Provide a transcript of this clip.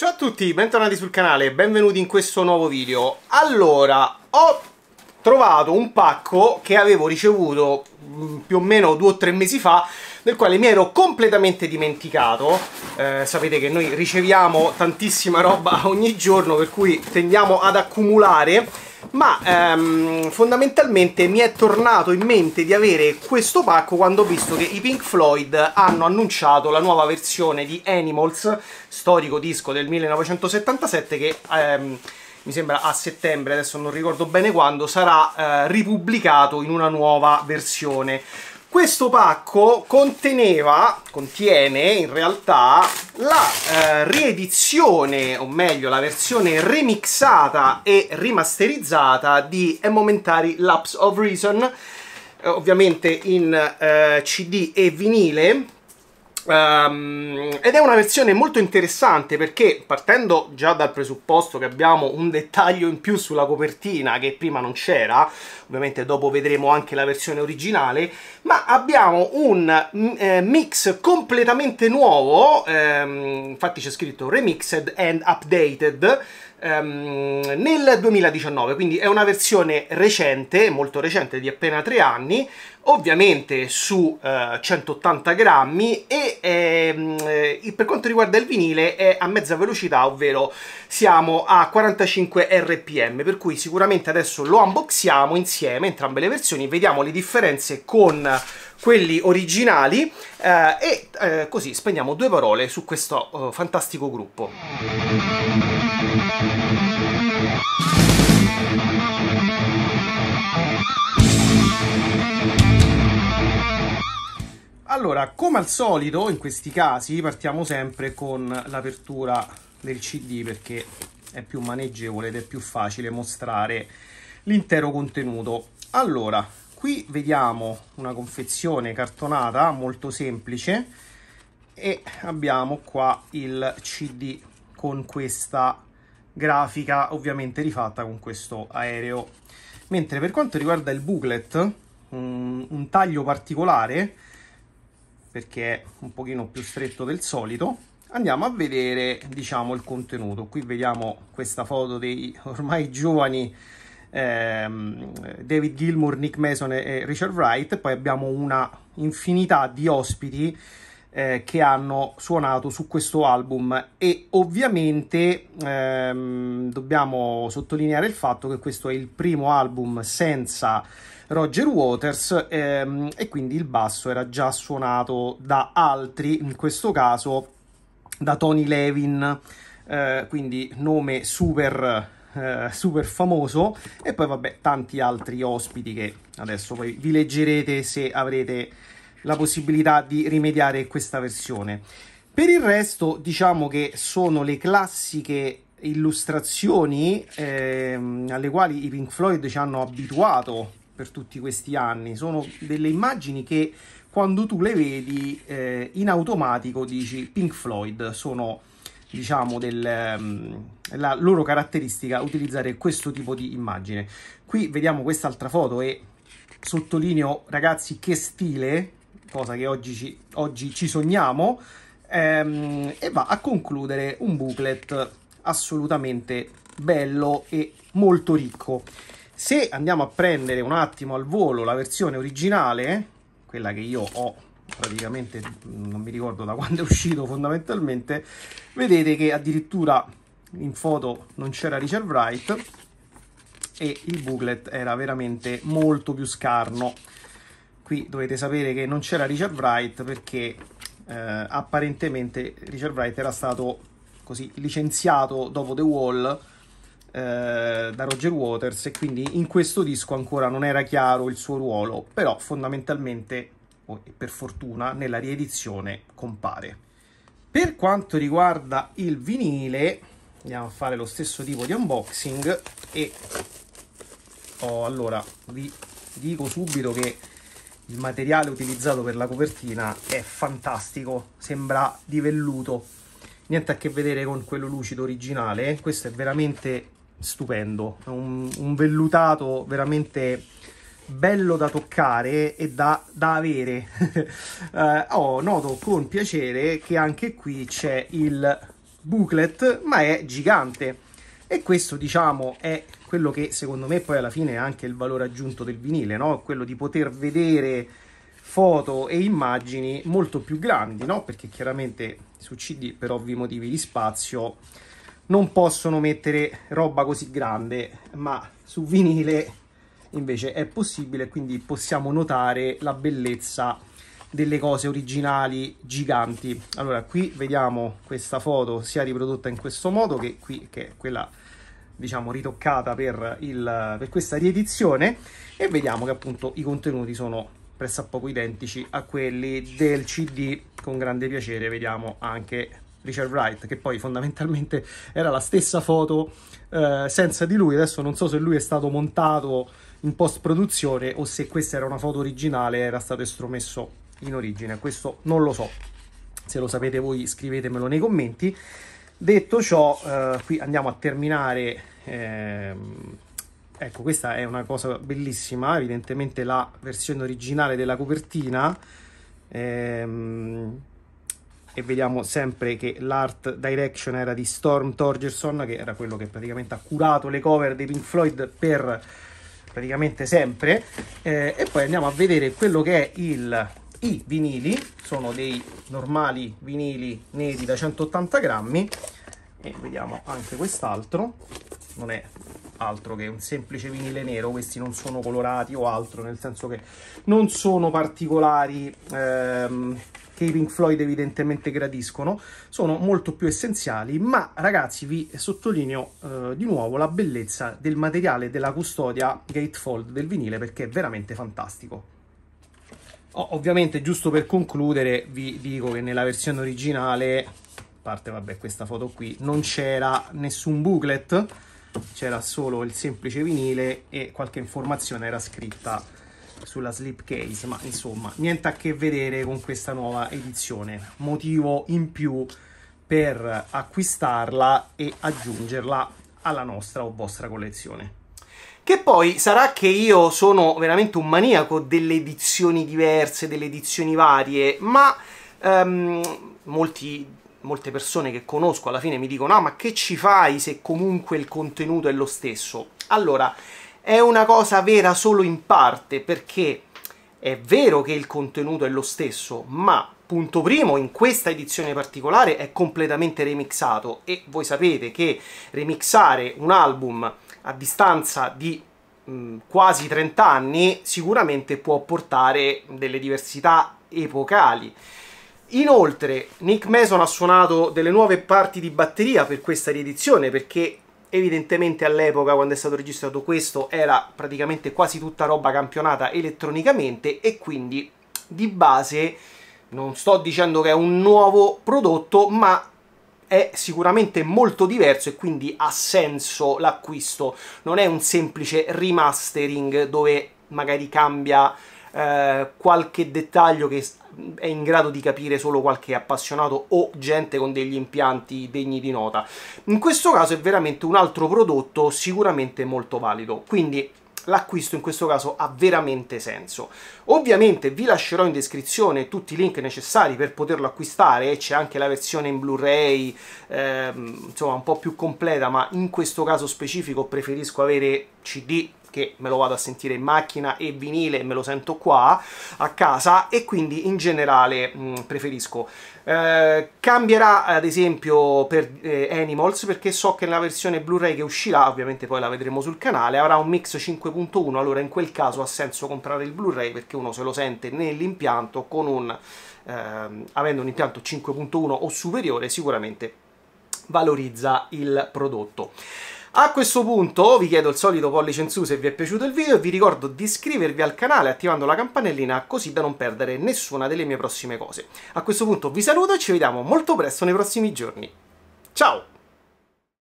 Ciao a tutti, bentornati sul canale e benvenuti in questo nuovo video. Allora, ho trovato un pacco che avevo ricevuto mm, più o meno due o tre mesi fa, del quale mi ero completamente dimenticato. Eh, sapete che noi riceviamo tantissima roba ogni giorno, per cui tendiamo ad accumulare ma ehm, fondamentalmente mi è tornato in mente di avere questo pacco quando ho visto che i Pink Floyd hanno annunciato la nuova versione di Animals, storico disco del 1977 che... Ehm, mi sembra a settembre, adesso non ricordo bene quando, sarà eh, ripubblicato in una nuova versione. Questo pacco conteneva, contiene in realtà la eh, riedizione, o meglio la versione remixata e rimasterizzata di A Momentary Lapse of Reason, eh, ovviamente in eh, CD e vinile, Um, ed è una versione molto interessante perché partendo già dal presupposto che abbiamo un dettaglio in più sulla copertina che prima non c'era, ovviamente dopo vedremo anche la versione originale, ma abbiamo un mm, eh, mix completamente nuovo, ehm, infatti c'è scritto Remixed and Updated, ehm, nel 2019, quindi è una versione recente, molto recente, di appena tre anni, ovviamente su eh, 180 grammi e ehm, eh, per quanto riguarda il vinile è a mezza velocità, ovvero siamo a 45 rpm, per cui sicuramente adesso lo unboxiamo insieme, entrambe le versioni, vediamo le differenze con quelli originali eh, e eh, così spendiamo due parole su questo eh, fantastico gruppo. Allora, come al solito, in questi casi partiamo sempre con l'apertura del CD perché è più maneggevole ed è più facile mostrare l'intero contenuto. Allora, qui vediamo una confezione cartonata molto semplice e abbiamo qua il CD con questa grafica ovviamente rifatta con questo aereo. Mentre per quanto riguarda il booklet, un, un taglio particolare, perché è un pochino più stretto del solito, andiamo a vedere diciamo il contenuto. Qui vediamo questa foto dei ormai giovani ehm, David Gilmour, Nick Mason e Richard Wright, poi abbiamo una infinità di ospiti eh, che hanno suonato su questo album e ovviamente ehm, dobbiamo sottolineare il fatto che questo è il primo album senza Roger Waters ehm, e quindi il basso era già suonato da altri, in questo caso da Tony Levin, eh, quindi nome super eh, super famoso e poi vabbè tanti altri ospiti che adesso poi vi leggerete se avrete la possibilità di rimediare questa versione. Per il resto diciamo che sono le classiche illustrazioni ehm, alle quali i Pink Floyd ci hanno abituato per tutti questi anni. Sono delle immagini che quando tu le vedi eh, in automatico dici Pink Floyd, sono diciamo del, ehm, la loro caratteristica utilizzare questo tipo di immagine. Qui vediamo quest'altra foto e sottolineo ragazzi che stile cosa che oggi ci, oggi ci sogniamo, ehm, e va a concludere un booklet assolutamente bello e molto ricco. Se andiamo a prendere un attimo al volo la versione originale, quella che io ho praticamente, non mi ricordo da quando è uscito fondamentalmente, vedete che addirittura in foto non c'era Richard Wright e il booklet era veramente molto più scarno qui dovete sapere che non c'era Richard Wright perché eh, apparentemente Richard Wright era stato così licenziato dopo The Wall eh, da Roger Waters e quindi in questo disco ancora non era chiaro il suo ruolo, però fondamentalmente, oh, per fortuna, nella riedizione compare. Per quanto riguarda il vinile, andiamo a fare lo stesso tipo di unboxing e oh, allora vi dico subito che il materiale utilizzato per la copertina è fantastico, sembra di velluto, niente a che vedere con quello lucido originale, eh? questo è veramente stupendo, un, un vellutato veramente bello da toccare e da, da avere. eh, oh, noto con piacere che anche qui c'è il booklet, ma è gigante. E questo, diciamo, è quello che secondo me poi alla fine è anche il valore aggiunto del vinile, no? quello di poter vedere foto e immagini molto più grandi, no? perché chiaramente su CD per ovvi motivi di spazio non possono mettere roba così grande, ma su vinile invece è possibile, quindi possiamo notare la bellezza delle cose originali giganti. Allora qui vediamo questa foto sia riprodotta in questo modo che qui che è quella diciamo ritoccata per, il, per questa riedizione e vediamo che appunto i contenuti sono pressappoco identici a quelli del CD con grande piacere vediamo anche Richard Wright che poi fondamentalmente era la stessa foto eh, senza di lui adesso non so se lui è stato montato in post produzione o se questa era una foto originale era stato estromesso in origine questo non lo so se lo sapete voi scrivetemelo nei commenti Detto ciò, eh, qui andiamo a terminare. Ehm, ecco, questa è una cosa bellissima, evidentemente la versione originale della copertina. Ehm, e vediamo sempre che l'art direction era di Storm Torgerson, che era quello che praticamente ha curato le cover dei Pink Floyd per praticamente sempre. Eh, e poi andiamo a vedere quello che è il i vinili sono dei normali vinili neri da 180 grammi e vediamo anche quest'altro non è altro che un semplice vinile nero questi non sono colorati o altro nel senso che non sono particolari ehm, che i Pink Floyd evidentemente gradiscono sono molto più essenziali ma ragazzi vi sottolineo eh, di nuovo la bellezza del materiale della custodia gatefold del vinile perché è veramente fantastico ovviamente, giusto per concludere, vi dico che nella versione originale, a parte vabbè, questa foto qui, non c'era nessun booklet, c'era solo il semplice vinile e qualche informazione era scritta sulla slipcase, ma insomma, niente a che vedere con questa nuova edizione. Motivo in più per acquistarla e aggiungerla alla nostra o vostra collezione. Che poi sarà che io sono veramente un maniaco delle edizioni diverse, delle edizioni varie, ma um, molti molte persone che conosco alla fine mi dicono ah ma che ci fai se comunque il contenuto è lo stesso? Allora, è una cosa vera solo in parte perché è vero che il contenuto è lo stesso, ma Punto primo, in questa edizione particolare è completamente remixato e voi sapete che remixare un album a distanza di mh, mm, quasi 30 anni sicuramente può portare delle diversità epocali. Inoltre Nick Mason ha suonato delle nuove parti di batteria per questa riedizione perché evidentemente all'epoca quando è stato registrato questo era praticamente quasi tutta roba campionata elettronicamente e quindi di base non sto dicendo che è un nuovo prodotto, ma è sicuramente molto diverso e quindi ha senso l'acquisto. Non è un semplice remastering dove magari cambia eh, qualche dettaglio che è in grado di capire solo qualche appassionato o gente con degli impianti degni di nota. In questo caso è veramente un altro prodotto sicuramente molto valido. Quindi l'acquisto in questo caso ha veramente senso. Ovviamente vi lascerò in descrizione tutti i link necessari per poterlo acquistare, c'è anche la versione in Blu-ray, ehm, insomma un po' più completa, ma in questo caso specifico preferisco avere CD che me lo vado a sentire in macchina e vinile me lo sento qua a casa e quindi in generale mh, mm, preferisco. Eh, cambierà ad esempio per eh, Animals perché so che nella versione Blu-ray che uscirà, ovviamente poi la vedremo sul canale, avrà un mix 5.1, allora in quel caso ha senso comprare il Blu-ray perché uno se lo sente nell'impianto con un... Ehm, avendo un impianto 5.1 o superiore sicuramente valorizza il prodotto. A questo punto vi chiedo il solito pollice in su se vi è piaciuto il video e vi ricordo di iscrivervi al canale attivando la campanellina così da non perdere nessuna delle mie prossime cose. A questo punto vi saluto e ci vediamo molto presto nei prossimi giorni. Ciao!